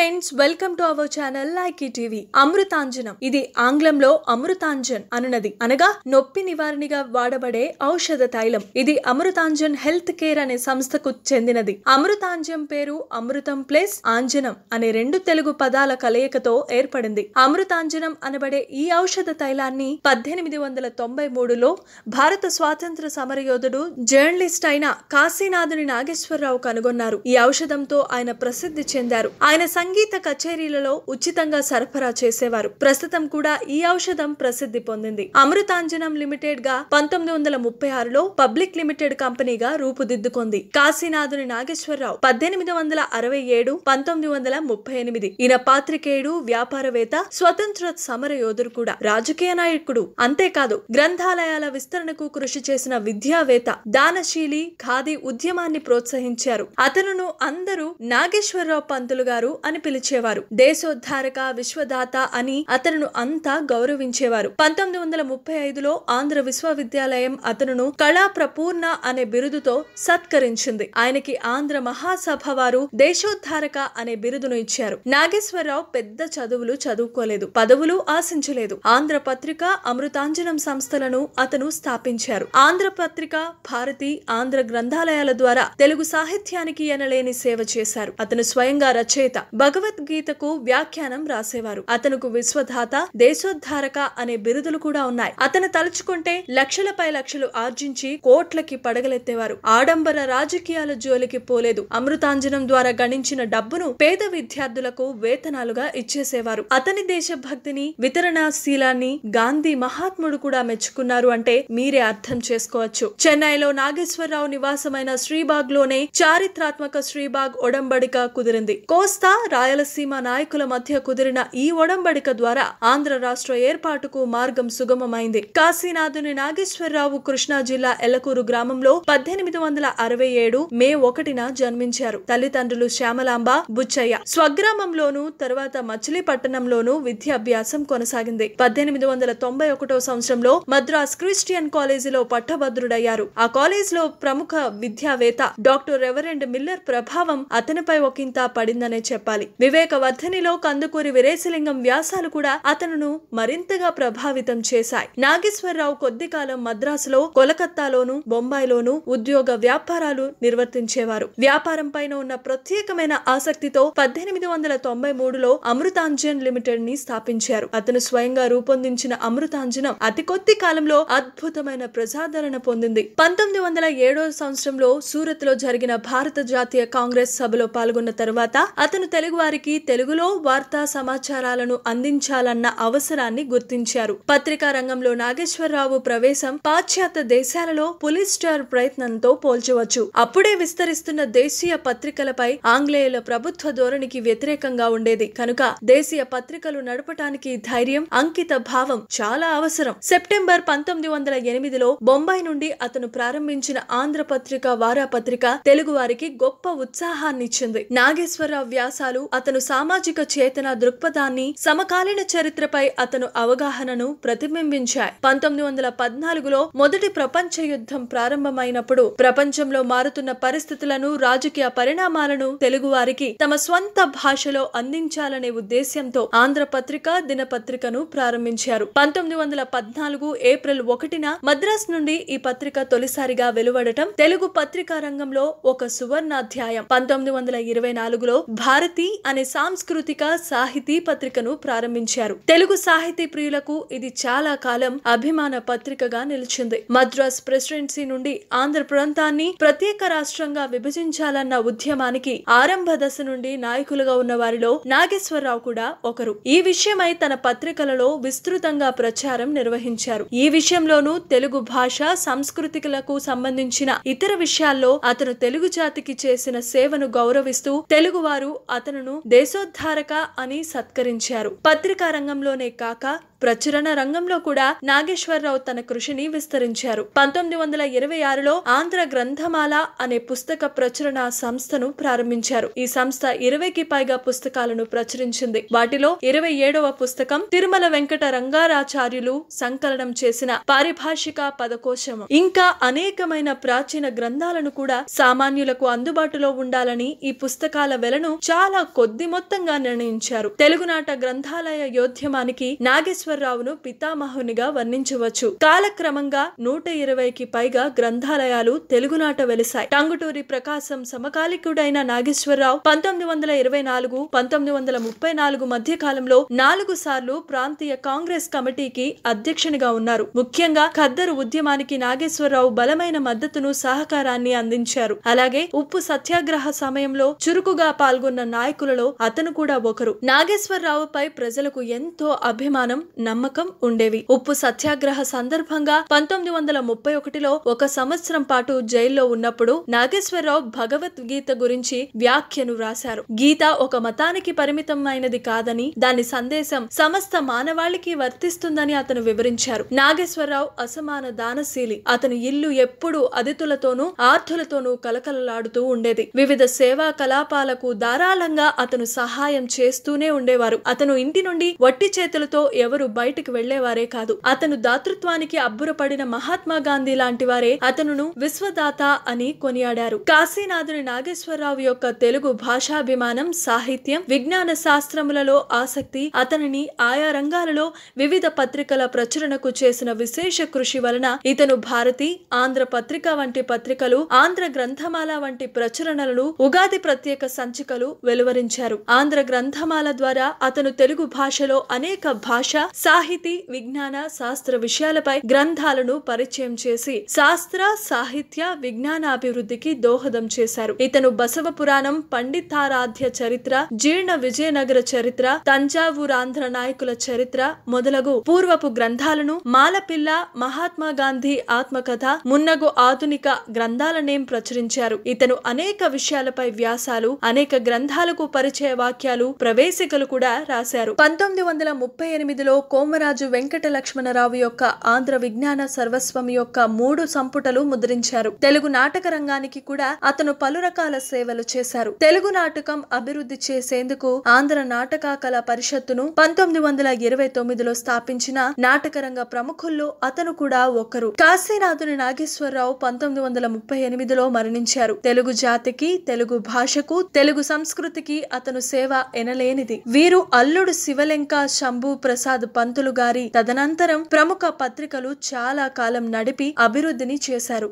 friends welcome to our channel like TV అమృతాంజనం ఇది ఆంగ్లంలో అమృతాంజన్ అనునది అనగా నొప్పి నివారణగా వాడబడే ఔషధ తైలం ఇది అమృతాంజన్ హెల్త్ కేర్ అనే సంస్థకు చెందినది అమృతాంజం పేరు అమృతం ప్లస్ ఆంజనం అనే రెండు తెలుగు పదాల కలయికతో ఏర్పడింది అమృతాంజనం అనబడే ఈ ఔషధ తైలాన్ని పద్దెనిమిది వందల తొంభై మూడులో భారత స్వాతంత్ర సమరయోధుడు జర్నలిస్ట్ అయిన కాశీనాథుని నాగేశ్వరరావు కనుగొన్నారు ఈ ఔషధంతో ఆయన ప్రసిద్ధి చెందారు ఆయన సంగీత కచేరీలలో ఉచితంగా సరఫరా చేసేవారు ప్రస్తుతం కూడా ఈ ఔషధం ప్రసిద్ధి పొందింది అమృతాంజనం లిమిటెడ్ గా పంతొమ్మిది వందల ముప్పై ఆరులో పబ్లిక్ లిమిటెడ్ కంపెనీగా రూపుదిద్దుకుంది కాశీనాథుని నాగేశ్వరరావు పద్దెనిమిది వందల అరవై ఏడు పంతొమ్మిది వందల ముప్పై ఎనిమిది ఈయన పాత్రికేయుడు వ్యాపారవేత్త స్వతంత్ర సమర యోధుడు కూడా రాజకీయ నాయకుడు అంతేకాదు గ్రంథాలయాల విస్తరణకు కృషి చేసిన విద్యావేత్త దానశీలి ఖాదీ ఉద్యమాన్ని ప్రోత్సహించారు అతనును అందరూ నాగేశ్వరరావు పంతులు గారు అని అని పిలిచేవారు దేశోద్ధారక విశ్వదాత అని అతనును అంతా గౌరవించేవారు పంతొమ్మిది వందల ముప్పై ఐదులో ఆంధ్ర విశ్వవిద్యాలయం అతనును కళా ప్రపూర్ణ అనే బిరుదుతో సత్కరించింది ఆయనకి ఆంధ్ర మహాసభ వారు దేశోద్ధారక అనే బిరుదును ఇచ్చారు నాగేశ్వరరావు పెద్ద చదువులు చదువుకోలేదు పదవులు ఆశించలేదు ఆంధ్ర పత్రిక అమృతాంజనం సంస్థలను అతను స్థాపించారు ఆంధ్ర పత్రిక భారతి ఆంధ్ర గ్రంథాలయాల ద్వారా తెలుగు సాహిత్యానికి ఎనలేని సేవ చేశారు అతను స్వయంగా రచయిత భగవద్గీతకు వ్యాఖ్యానం రాసేవారు అతనుకు విశ్వధాత దేశోద్ధారక అనే బిరుదులు కూడా ఉన్నాయి అతను తలుచుకుంటే లక్షలపై లక్షలు ఆర్జించి కోట్లకి పడగలెత్తేవారు ఆడంబర రాజకీయాల జోలికి పోలేదు అమృతాంజనం ద్వారా గణించిన డబ్బును పేద విద్యార్థులకు వేతనాలుగా ఇచ్చేసేవారు అతని దేశభక్తిని వితరణాశీలాన్ని గాంధీ మహాత్ముడు కూడా మెచ్చుకున్నారు అంటే మీరే అర్థం చేసుకోవచ్చు చెన్నైలో నాగేశ్వరరావు నివాసమైన శ్రీబాగ్ లోనే చారిత్రాత్మక శ్రీబాగ్ ఒడంబడిక కుదిరింది కోస్తా రాయలసీమ నాయకుల మధ్య కుదిరిన ఈ ఒడంబడిక ద్వారా ఆంధ్ర రాష్ట్ర ఏర్పాటుకు మార్గం సుగమమైంది కాశీనాథుని నాగేశ్వరరావు కృష్ణా జిల్లా ఎల్లకూరు గ్రామంలో పద్దెనిమిది వందల అరవై ఏడు మే ఒకటిన జన్మించారు తల్లిదండ్రులు శ్యామలాంబ బుచ్చయ్య స్వగ్రామంలోనూ తర్వాత మచిలీపట్నంలోనూ విద్యాభ్యాసం కొనసాగింది పద్దెనిమిది వందల తొంభై ఒకటో సంవత్సరంలో మద్రాస్ క్రిస్టియన్ కాలేజీలో పట్టభద్రుడయ్యారు ఆ కాలేజీలో ప్రముఖ విద్యావేత్త డాక్టర్ రెవరెండ్ మిల్లర్ ప్రభావం అతనిపై ఒకంత పడిందనే చెప్పాలి ఉండాలి వివేకవర్ధనిలో కందుకూరి వీరేశలింగం వ్యాసాలు కూడా అతనును మరింతగా ప్రభావితం చేశాయి నాగేశ్వరరావు కొద్ది కాలం మద్రాసులో కొలకత్తాలోను బొంబాయిలోను ఉద్యోగ వ్యాపారాలు నిర్వర్తించేవారు వ్యాపారం పైన ఉన్న ప్రత్యేకమైన ఆసక్తితో పద్దెనిమిది వందల తొంభై మూడులో అమృతాంజన్ లిమిటెడ్ ని స్థాపించారు అతను స్వయంగా రూపొందించిన అమృతాంజనం అతి కొద్ది కాలంలో అద్భుతమైన ప్రజాదరణ పొందింది పంతొమ్మిది వందల ఏడో సంవత్సరంలో సూరత్ లో జరిగిన భారత జాతీయ కాంగ్రెస్ సభలో పాల్గొన్న తరువాత అతను తెలుగు వారికి తెలుగులో వార్తా సమాచారాలను అందించాలన్న అవసరాన్ని గుర్తించారు పత్రికా రంగంలో నాగేశ్వరరావు ప్రవేశం పాశ్చాత్య దేశాలలో పులిస్టార్ ప్రయత్నంతో పోల్చవచ్చు అప్పుడే విస్తరిస్తున్న దేశీయ పత్రికలపై ఆంగ్లేయుల ప్రభుత్వ ధోరణికి వ్యతిరేకంగా ఉండేది కనుక దేశీయ పత్రికలు నడపటానికి ధైర్యం అంకిత భావం చాలా అవసరం సెప్టెంబర్ పంతొమ్మిది వందల ఎనిమిదిలో బొంబాయి నుండి అతను ప్రారంభించిన ఆంధ్ర పత్రిక వారాపత్రిక తెలుగు వారికి గొప్ప ఉత్సాహాన్నిచ్చింది నాగేశ్వరరావు వ్యాసాలు పుస్తకాలు అతను సామాజిక చేతన దృక్పథాన్ని సమకాలీన చరిత్రపై అతను అవగాహనను ప్రతిబింబించాయి పంతొమ్మిది వందల పద్నాలుగులో మొదటి ప్రపంచ యుద్ధం ప్రారంభమైనప్పుడు ప్రపంచంలో మారుతున్న పరిస్థితులను రాజకీయ పరిణామాలను తెలుగువారికి తమ స్వంత భాషలో అందించాలనే ఉద్దేశ్యంతో ఆంధ్రపత్రిక దినపత్రికను ప్రారంభించారు పంతొమ్మిది వందల పద్నాలుగు ఏప్రిల్ ఒకటిన మద్రాస్ నుండి ఈ పత్రిక తొలిసారిగా వెలువడటం తెలుగు పత్రికా రంగంలో ఒక సువర్ణాధ్యాయం పంతొమ్మిది వందల ఇరవై నాలుగులో భారతి అనే సాంస్కృతిక సాహితీ పత్రికను ప్రారంభించారు తెలుగు సాహితీ ప్రియులకు ఇది చాలా కాలం అభిమాన పత్రికగా నిలిచింది మద్రాస్ ప్రెసిడెన్సీ నుండి ఆంధ్ర ప్రాంతాన్ని ప్రత్యేక రాష్ట్రంగా విభజించాలన్న ఉద్యమానికి ఆరంభ దశ నుండి నాయకులుగా ఉన్న వారిలో నాగేశ్వరరావు కూడా ఒకరు ఈ విషయమై తన పత్రికలలో విస్తృతంగా ప్రచారం నిర్వహించారు ఈ విషయంలోనూ తెలుగు భాష సంస్కృతికలకు సంబంధించిన ఇతర విషయాల్లో అతను తెలుగు జాతికి చేసిన సేవను గౌరవిస్తూ తెలుగువారు అతను దేశోద్ధారక అని సత్కరించారు పత్రికా రంగంలోనే కాక ప్రచురణ రంగంలో కూడా నాగేశ్వరరావు తన కృషిని విస్తరించారు పంతొమ్మిది వందల ఇరవై ఆరులో ఆంధ్ర గ్రంథమాల అనే పుస్తక ప్రచురణ సంస్థను ప్రారంభించారు ఈ సంస్థ ఇరవైకి పైగా పుస్తకాలను ప్రచురించింది వాటిలో ఇరవై ఏడవ పుస్తకం తిరుమల వెంకట రంగారాచార్యులు సంకలనం చేసిన పారిభాషిక పదకోశము ఇంకా అనేకమైన ప్రాచీన గ్రంథాలను కూడా సామాన్యులకు అందుబాటులో ఉండాలని ఈ పుస్తకాల వెలను చాలా కొద్ది మొత్తంగా నిర్ణయించారు తెలుగునాట గ్రంథాలయ యోధ్యమానికి నాగేశ్వర నాగేశ్వరరావును పితామహునిగా వర్ణించవచ్చు కాలక్రమంగా నూట ఇరవైకి పైగా గ్రంథాలయాలు తెలుగునాట వెలిశాయి టంగుటూరి ప్రకాశం సమకాలికుడైన నాగేశ్వరరావు పంతొమ్మిది వందల ఇరవై నాలుగు పంతొమ్మిది వందల ముప్పై నాలుగు మధ్య కాలంలో నాలుగు సార్లు ప్రాంతీయ కాంగ్రెస్ కమిటీకి అధ్యక్షునిగా ఉన్నారు ముఖ్యంగా ఖద్దరు ఉద్యమానికి నాగేశ్వరరావు బలమైన మద్దతును సహకారాన్ని అందించారు అలాగే ఉప్పు సత్యాగ్రహ సమయంలో చురుకుగా పాల్గొన్న నాయకులలో అతను కూడా ఒకరు నాగేశ్వరరావుపై ప్రజలకు ఎంతో అభిమానం నమ్మకం ఉండేవి ఉప్పు సత్యాగ్రహ సందర్భంగా పంతొమ్మిది వందల ముప్పై ఒకటిలో ఒక సంవత్సరం పాటు జైల్లో ఉన్నప్పుడు నాగేశ్వరరావు భగవద్గీత గురించి వ్యాఖ్యను రాశారు గీత ఒక మతానికి పరిమితమైనది కాదని దాని సందేశం సమస్త మానవాళికి వర్తిస్తుందని అతను వివరించారు నాగేశ్వరరావు అసమాన దానశీలి అతని ఇల్లు ఎప్పుడూ అతిథులతోనూ ఆర్థులతోనూ కలకలలాడుతూ ఉండేది వివిధ సేవా కలాపాలకు ధారాళంగా అతను సహాయం చేస్తూనే ఉండేవారు అతను ఇంటి నుండి వట్టి చేతులతో ఎవరు బయటకు వెళ్లేవారే కాదు అతను దాతృత్వానికి అబ్బురపడిన మహాత్మా గాంధీ లాంటి వారే అతను విశ్వదాత అని కొనియాడారు కాశీనాథుని నాగేశ్వరరావు యొక్క తెలుగు భాషాభిమానం సాహిత్యం విజ్ఞాన శాస్త్రములలో ఆసక్తి అతనిని ఆయా రంగాలలో వివిధ పత్రికల ప్రచురణకు చేసిన విశేష కృషి వలన ఇతను భారతి ఆంధ్ర పత్రిక వంటి పత్రికలు ఆంధ్ర గ్రంథమాల వంటి ప్రచురణలను ఉగాది ప్రత్యేక సంచికలు వెలువరించారు ఆంధ్ర గ్రంథమాల ద్వారా అతను తెలుగు భాషలో అనేక భాష సాహితీ విజ్ఞాన శాస్త్ర విషయాలపై గ్రంథాలను పరిచయం చేసి శాస్త్ర సాహిత్య విజ్ఞానాభివృద్ధికి దోహదం చేశారు ఇతను బసవ పురాణం పండితారాధ్య చరిత్ర జీర్ణ విజయనగర చరిత్ర తంజావూరాంధ్ర నాయకుల చరిత్ర మొదలగు పూర్వపు గ్రంథాలను మాలపిల్ల మహాత్మా గాంధీ ఆత్మకథ మున్నగు ఆధునిక గ్రంథాలనేం ప్రచురించారు ఇతను అనేక విషయాలపై వ్యాసాలు అనేక గ్రంథాలకు పరిచయ వాక్యాలు ప్రవేశికలు కూడా రాశారు పంతొమ్మిది వందల ముప్పై ఎనిమిదిలో కోమరాజు వెంకట లక్ష్మణరావు యొక్క ఆంధ్ర విజ్ఞాన సర్వస్వం యొక్క మూడు సంపుటలు ముద్రించారు తెలుగు నాటక రంగానికి కూడా అతను పలు రకాల సేవలు చేశారు తెలుగు నాటకం అభివృద్ధి చేసేందుకు ఆంధ్ర నాటక కళా పరిషత్తును పంతొమ్మిది వందల ఇరవై తొమ్మిదిలో స్థాపించిన నాటకరంగ ప్రముఖుల్లో అతను కూడా ఒకరు కాశీనాథుని నాగేశ్వరరావు పంతొమ్మిది వందల ముప్పై ఎనిమిదిలో మరణించారు తెలుగు జాతికి తెలుగు భాషకు తెలుగు సంస్కృతికి అతను సేవ ఎనలేనిది వీరు అల్లుడు శివలెంక శంభు ప్రసాద్ పంతులు గారి తదనంతరం ప్రముఖ పత్రికలు చాలా కాలం నడిపి అభివృద్ధిని చేశారు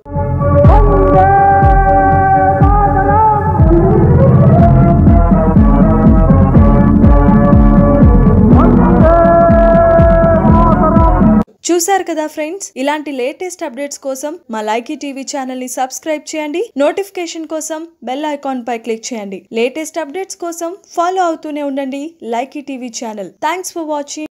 చూశారు కదా ఫ్రెండ్స్ ఇలాంటి లేటెస్ట్ అప్డేట్స్ కోసం మా లైకీ టీవీ ఛానల్ ని సబ్స్క్రైబ్ చేయండి నోటిఫికేషన్ కోసం బెల్ ఐకాన్ పై క్లిక్ చేయండి లేటెస్ట్ అప్డేట్స్ కోసం ఫాలో అవుతూనే ఉండండి Likey TV channel thanks for watching